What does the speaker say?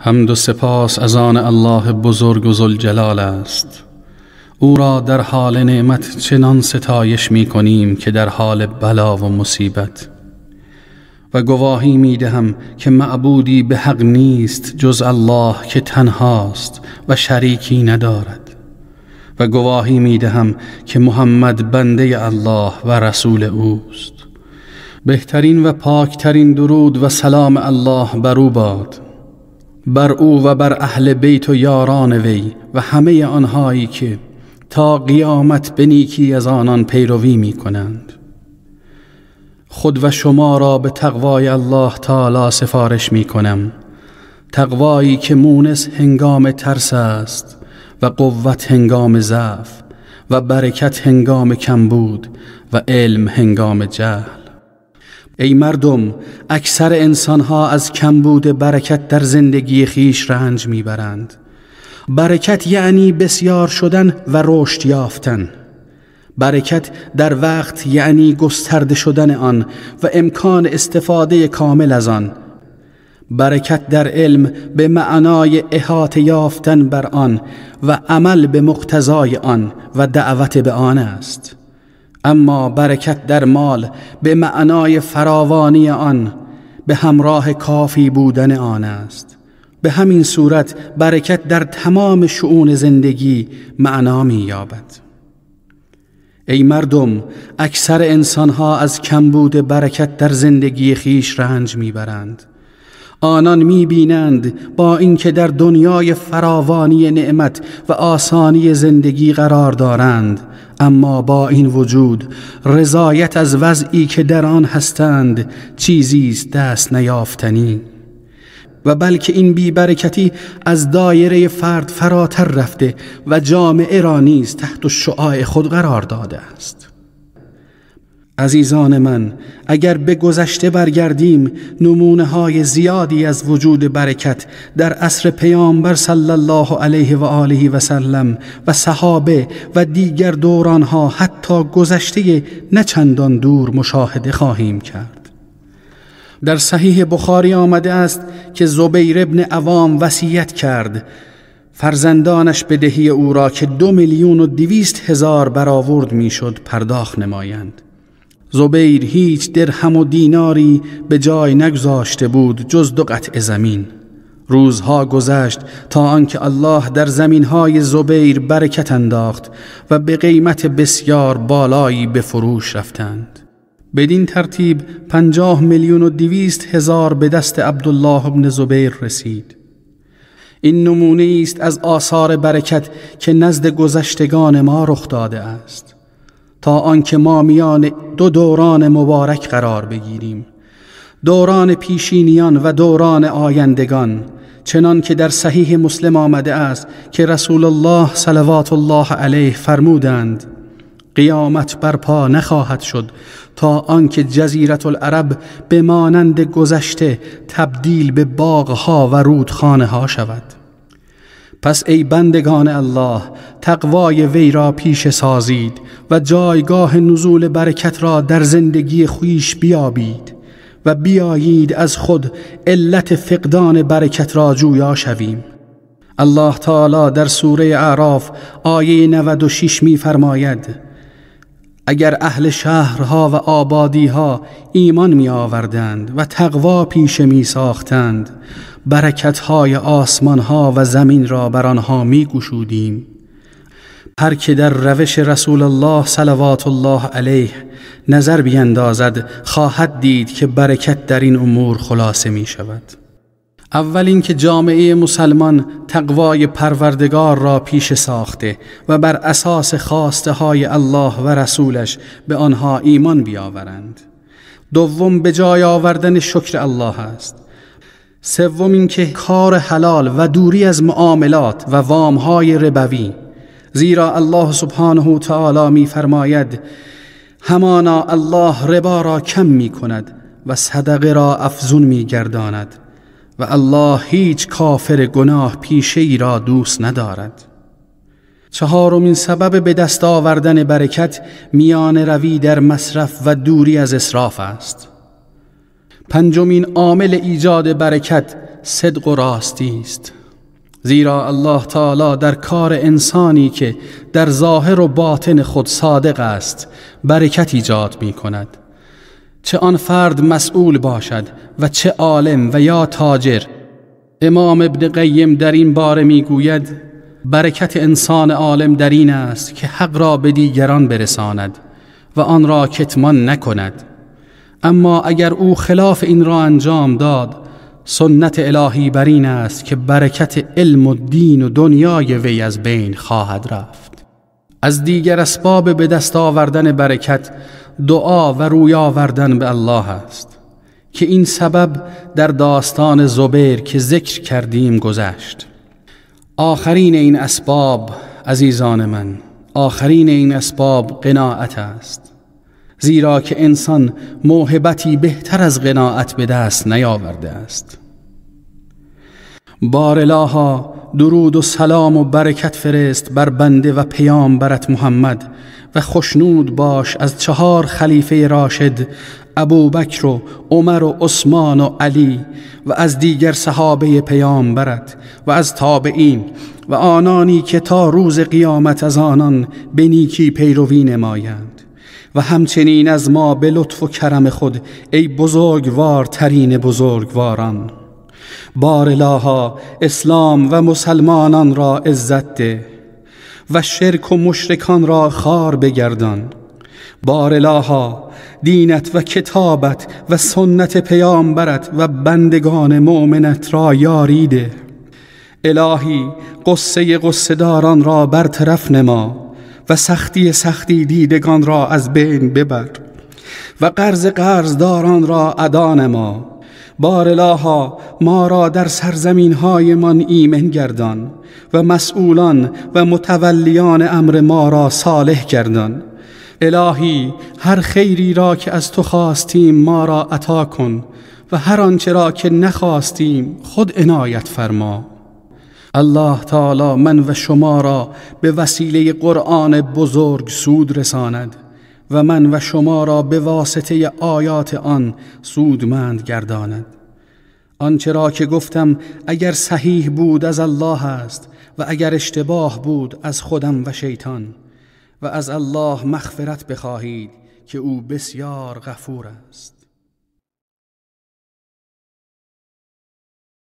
حمد و سپاس از آن الله بزرگ و جلال است او را در حال نعمت چنان ستایش می کنیم که در حال بلا و مصیبت و گواهی می دهم که معبودی به حق نیست جز الله که تنهاست و شریکی ندارد و گواهی می دهم که محمد بنده الله و رسول اوست بهترین و پاکترین درود و سلام الله بر او باد بر او و بر اهل بیت و یاران وی و همه آنهایی که تا قیامت به نیکی از آنان پیروی می کنند خود و شما را به تقوای الله تعالی سفارش می کنم تقوایی که مونس هنگام ترس است و قوت هنگام ضعف و برکت هنگام کمبود و علم هنگام جهل ای مردم اکثر انسانها از کمبود برکت در زندگی خیش رنج میبرند برکت یعنی بسیار شدن و رشد یافتن برکت در وقت یعنی گسترده شدن آن و امکان استفاده کامل از آن برکت در علم به معنای احاطه یافتن بر آن و عمل به مقتضای آن و دعوت به آن است اما برکت در مال به معنای فراوانی آن به همراه کافی بودن آن است به همین صورت برکت در تمام شعون زندگی معنا یابد. ای مردم اکثر انسانها از کمبود برکت در زندگی خیش رنج میبرند آنان میبینند با اینکه در دنیای فراوانی نعمت و آسانی زندگی قرار دارند اما با این وجود رضایت از وضعی که در آن هستند چیزی است دست نیافتنی و بلکه این بیبرکتی از دایره فرد فراتر رفته و جامعه را نیز تحت شعاع خود قرار داده است عزیزان من اگر به گذشته برگردیم نمونه های زیادی از وجود برکت در عصر پیامبر صلی الله علیه و آله و سلم و صحابه و دیگر دوران ها حتی گذشته نه چندان دور مشاهده خواهیم کرد در صحیح بخاری آمده است که زبیر ابن عوام وصیت کرد فرزندانش بدهی او را که دو میلیون و دویست هزار برآورد میشد پرداخت نمایند زبیر هیچ درهم و دیناری به جای نگذاشته بود جز دو قطع زمین روزها گذشت تا آنکه الله در زمینهای زبیر برکت انداخت و به قیمت بسیار بالایی به فروش رفتند بدین ترتیب پنجاه میلیون و دویست هزار به دست عبدالله ابن زبیر رسید این نمونه است از آثار برکت که نزد گذشتگان ما رخ داده است تا آنکه ما میان دو دوران مبارک قرار بگیریم دوران پیشینیان و دوران آیندگان چنان که در صحیح مسلم آمده است که رسول الله صلوات الله علیه فرمودند قیامت برپا نخواهد شد تا آنکه جزیرت العرب به مانند گذشته تبدیل به باغها و رودخانه ها شود پس ای بندگان الله تقوای وی را پیش سازید و جایگاه نزول برکت را در زندگی خویش بیابید و بیایید از خود علت فقدان برکت را جویا شویم الله تعالی در سوره اعراف آیه 96 می‌فرماید اگر اهل شهرها و آبادیها ایمان می آوردند و تقوا پیش می ساختند برکتهای آسمانها و زمین را بر آنها می گوشودیم. هر که در روش رسول الله صلوات الله علیه نظر بیندازد خواهد دید که برکت در این امور خلاصه می شود اول اینکه جامعه مسلمان تقوای پروردگار را پیش ساخته و بر اساس خواسته های الله و رسولش به آنها ایمان بیاورند دوم به جای آوردن شکر الله است سوم اینکه کار حلال و دوری از معاملات و وام های ربوی زیرا الله سبحانه و تعالی فرماید همانا الله ربا را کم می کند و صدقه را افزون می گرداند و الله هیچ کافر گناه پیشه ای را دوست ندارد چهارمین سبب به دست آوردن برکت میان روی در مصرف و دوری از اصراف است پنجمین عامل ایجاد برکت صدق و راستی است زیرا الله تعالی در کار انسانی که در ظاهر و باطن خود صادق است برکت ایجاد می کند چه آن فرد مسئول باشد و چه عالم و یا تاجر امام ابن قیم در این باره میگوید برکت انسان عالم در این است که حق را به دیگران برساند و آن را کتمان نکند اما اگر او خلاف این را انجام داد سنت الهی بر این است که برکت علم و دین و دنیای وی از بین خواهد رفت از دیگر اسباب به دست آوردن برکت دعا و روی آوردن به الله است که این سبب در داستان زبیر که ذکر کردیم گذشت آخرین این اسباب عزیزان من آخرین این اسباب قناعت است زیرا که انسان موهبتی بهتر از قناعت به دست نیاورده است بارلاها درود و سلام و برکت فرست بر بنده و پیام برت محمد و خشنود باش از چهار خلیفه راشد ابو بکر و عمر و عثمان و علی و از دیگر صحابه پیام برد و از تابعین و آنانی که تا روز قیامت از آنان به نیکی پیروی نمایند و همچنین از ما به لطف و کرم خود ای بزرگوار ترین بزرگواران بار الها اسلام و مسلمانان را عزت ده و شرک و مشرکان را خار بگردان بار الها دینت و کتابت و سنت پیامبرت و بندگان مؤمنت را یاریده الهی قصه داران را برطرف نما و سختی سختی دیدگان را از بین ببر و قرض قرضداران را ادا نما بارلاها ما را در سرزمین من ایمن گردان و مسئولان و متولیان امر ما را صالح گردان الهی هر خیری را که از تو خواستیم ما را عطا کن و هر آنچه را که نخواستیم خود عنایت فرما الله تعالی من و شما را به وسیله قرآن بزرگ سود رساند و من و شما را به واسطه آیات آن سودمند گرداند آنچه را که گفتم اگر صحیح بود از الله است و اگر اشتباه بود از خودم و شیطان و از الله مغفرت بخواهید که او بسیار غفور است